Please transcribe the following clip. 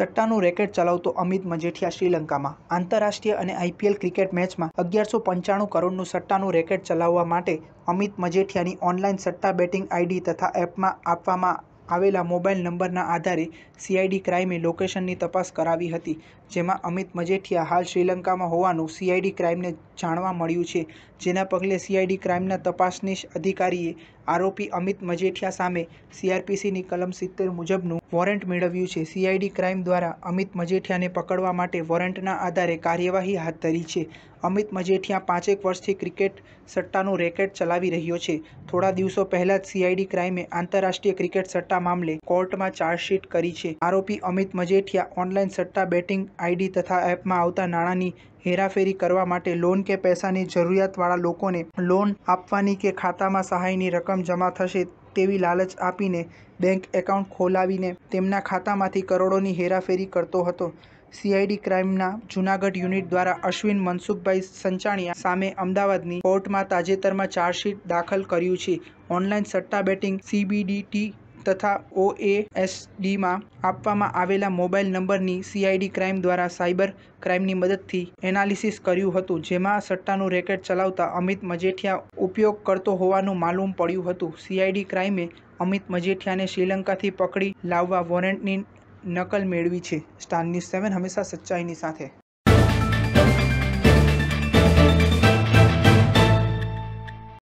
સટ્ટાનું racket ચલાવતો અમિત મજેઠિયા શ્રીલંકામાં આંતરરાષ્ટ્રીય અને આઈપીએલ ક્રિકેટ મેચમાં અગિયારસો પંચાણું કરોડનું સટ્ટાનું રેકેટ ચલાવવા માટે અમિત મજેઠિયાની ઓનલાઈન સટ્ટા બેટિંગ આઈડી તથા એપમાં આપવામાં આવેલા મોબાઈલ નંબરના આધારે સીઆઈડી ક્રાઇમે લોકેશનની તપાસ કરાવી હતી જેમાં અમિત મજેઠિયા હાલ શ્રીલંકામાં હોવાનું સીઆઈડી ક્રાઇમને જાણવા મળ્યું છે જેના પગલે સીઆઈડી ક્રાઇમના તપાસનીશ અધિકારીએ આરોપી અમિત મજેઠિયા સામે સીઆરપીસીની કલમ સિત્તેર મુજબનું વોરંટ મેળવ્યું છે સીઆઈડી ક્રાઇમ દ્વારા અમિત મજેઠિયાને પકડવા માટે વોરંટના આધારે કાર્યવાહી હાથ ધરી છે અમિત મજેઠિયા પાંચેક વર્ષથી ક્રિકેટ સટ્ટાનું રેકેટ ચલાવી રહ્યો છે થોડા દિવસો પહેલાં જ સીઆઈડી ક્રાઇમે આંતરરાષ્ટ્રીય ક્રિકેટ સટ્ટા મામલે કોર્ટમાં ચાર્જશીટ કરી છે આરોપી અમિત મજેઠિયા ઓનલાઈન સટ્ટા બેટિંગ આઈડી તથા એપમાં આવતા નાણાંની હેરાફેરી કરવા માટે લોન કે પૈસાની જરૂરિયાતવાળા લોકોને લોન આપવાની કે ખાતામાં સહાયની રકમ જમા થશે તેવી લાલચ આપીને બેંક એકાઉન્ટ ખોલાવીને તેમના ખાતામાંથી કરોડોની હેરાફેરી કરતો હતો સીઆઈડી ક્રાઇમના જૂનાગઢ યુનિટ દ્વારા અશ્વિન મનસુખભાઈ સંચાણીયા સામે અમદાવાદની કોર્ટમાં તાજેતરમાં ચાર્જશીટ દાખલ કર્યું છે ઓનલાઈન સટ્ટા બેટિંગ સીબીડીટી તથા ઓએએસડીમાં આપવામાં આવેલા મોબાઈલ નંબરની સીઆઈડી ક્રાઇમ દ્વારા સાયબર ક્રાઇમની મદદથી એનાલિસિસ કર્યું હતું જેમાં સટ્ટાનું રેકેટ ચલાવતા અમિત મજેઠિયા ઉપયોગ કરતો હોવાનું માલુમ પડ્યું હતું સીઆઈડી ક્રાઇમે અમિત મજેઠિયાને શ્રીલંકાથી પકડી લાવવા વોરંટની નકલ મેળવી છે સ્ટાર સ્ટાનની સેવન હંમેશા સચ્ચાઈની સાથે